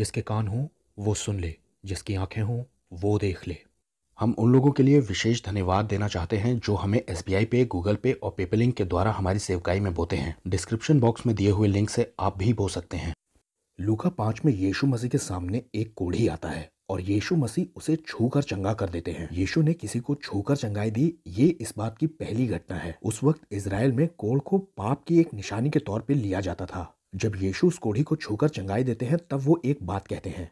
जिसके कान हों वो सुन ले जिसकी आंखें हों वो देख ले हम उन लोगों के लिए विशेष धन्यवाद देना चाहते हैं जो हमें एस पे गूगल पे और पेपलिंक के द्वारा हमारी सेवकाई में बोते हैं डिस्क्रिप्शन बॉक्स में दिए हुए लिंक से आप भी बो सकते हैं लूका पाँच में यीशु मसीह के सामने एक कोढ़ी आता है और यीशु मसीह उसे छूकर चंगा कर देते हैं यीशु ने किसी को छूकर चंगाई दी ये इस बात की पहली घटना है उस वक्त इसराइल में कोड़ को पाप की एक निशानी के तौर पर लिया जाता था जब यीशु उस कोढ़ी को छूकर चंगाई देते हैं तब वो एक बात कहते हैं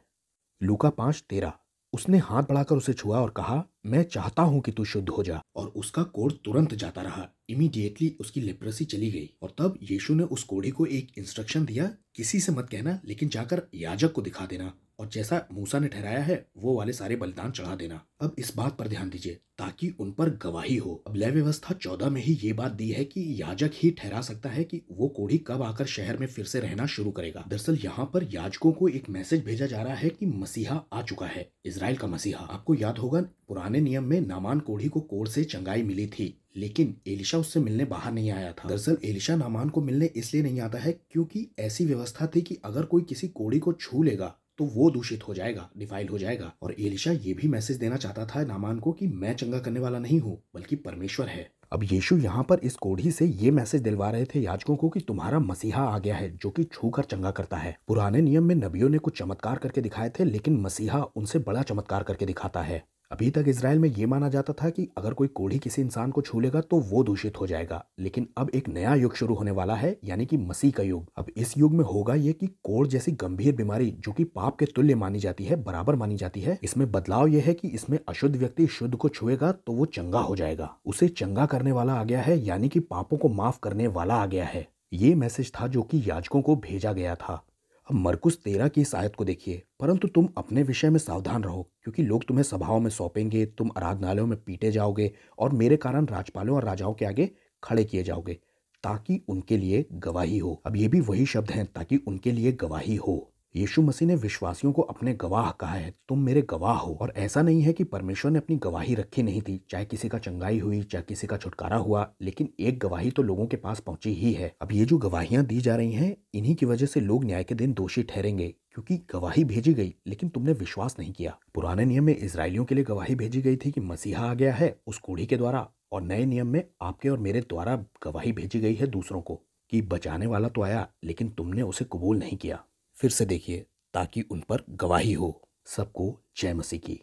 लूका पांच तेरह उसने हाथ बढ़ाकर उसे छुआ और कहा मैं चाहता हूं कि तू शुद्ध हो जा और उसका कोढ़ तुरंत जाता रहा इमीडिएटली उसकी लिप्रसी चली गई और तब यीशु ने उस कोढ़ी को एक इंस्ट्रक्शन दिया किसी से मत कहना लेकिन जाकर याजक को दिखा देना और जैसा मूसा ने ठहराया है वो वाले सारे बलिदान चढ़ा देना अब इस बात पर ध्यान दीजिए ताकि उन पर गवाही हो अब लय व्यवस्था चौदह में ही ये बात दी है कि याजक ही ठहरा सकता है कि वो कोढ़ी कब आकर शहर में फिर से रहना शुरू करेगा दरअसल यहाँ पर याजकों को एक मैसेज भेजा जा रहा है कि मसीहा आ चुका है इसराइल का मसीहा आपको याद होगा पुराने नियम में नामान कोढ़ी को कोर से चंगाई मिली थी लेकिन एलिशा उससे मिलने बाहर नहीं आया था दरअसल एलिशा नामान को मिलने इसलिए नहीं आता है क्योंकि ऐसी व्यवस्था थी कि अगर कोई किसी कोड़ी को छू लेगा तो वो दूषित हो जाएगा डिफाइल हो जाएगा और एलिशा ये भी मैसेज देना चाहता था नामान को कि मैं चंगा करने वाला नहीं हूँ बल्कि परमेश्वर है अब यीशु यहाँ पर इस कोढ़ी से ये मैसेज दिलवा रहे थे याचकों को कि तुम्हारा मसीहा आ गया है जो कि छू कर चंगा करता है पुराने नियम में नबियों ने कुछ चमत्कार करके दिखाए थे लेकिन मसीहा उनसे बड़ा चमत्कार करके दिखाता है अभी तक इसराइल में ये माना जाता था कि अगर कोई कोढ़ी किसी इंसान को छू लेगा तो वो दूषित हो जाएगा लेकिन अब एक नया युग शुरू होने वाला है यानी कि मसीह का युग अब इस युग में होगा ये कि कोढ़ जैसी गंभीर बीमारी जो कि पाप के तुल्य मानी जाती है बराबर मानी जाती है इसमें बदलाव यह है कि इसमें अशुद्ध व्यक्ति शुद्ध को छुएगा तो वो चंगा हो जाएगा उसे चंगा करने वाला आ गया है यानी कि पापों को माफ करने वाला आ गया है ये मैसेज था जो कि याचकों को भेजा गया था अब मरकुस तेरह की इस आयत को देखिए परंतु तुम अपने विषय में सावधान रहो क्योंकि लोग तुम्हें सभाओं में सौंपेंगे तुम आराधनालयों में पीटे जाओगे और मेरे कारण राजपालों और राजाओं के आगे खड़े किए जाओगे ताकि उनके लिए गवाही हो अब ये भी वही शब्द हैं ताकि उनके लिए गवाही हो यीशु मसीह ने विश्वासियों को अपने गवाह कहा है तुम मेरे गवाह हो और ऐसा नहीं है कि परमेश्वर ने अपनी गवाही रखी नहीं थी चाहे किसी का चंगाई हुई चाहे किसी का छुटकारा हुआ लेकिन एक गवाही तो लोगों के पास पहुंची ही है अब ये जो गवाहियां दी जा रही हैं इन्हीं की वजह से लोग न्याय के दिन दोषी ठहरेंगे क्योंकि गवाही भेजी गई लेकिन तुमने विश्वास नहीं किया पुराने नियम में इसराइलियों के लिए गवाही भेजी गई थी कि मसीहा आ गया है उस कूढ़ी के द्वारा और नए नियम में आपके और मेरे द्वारा गवाही भेजी गई है दूसरों को कि बचाने वाला तो आया लेकिन तुमने उसे कबूल नहीं किया फिर से देखिए ताकि उन पर गवाही हो सबको जय मसीह की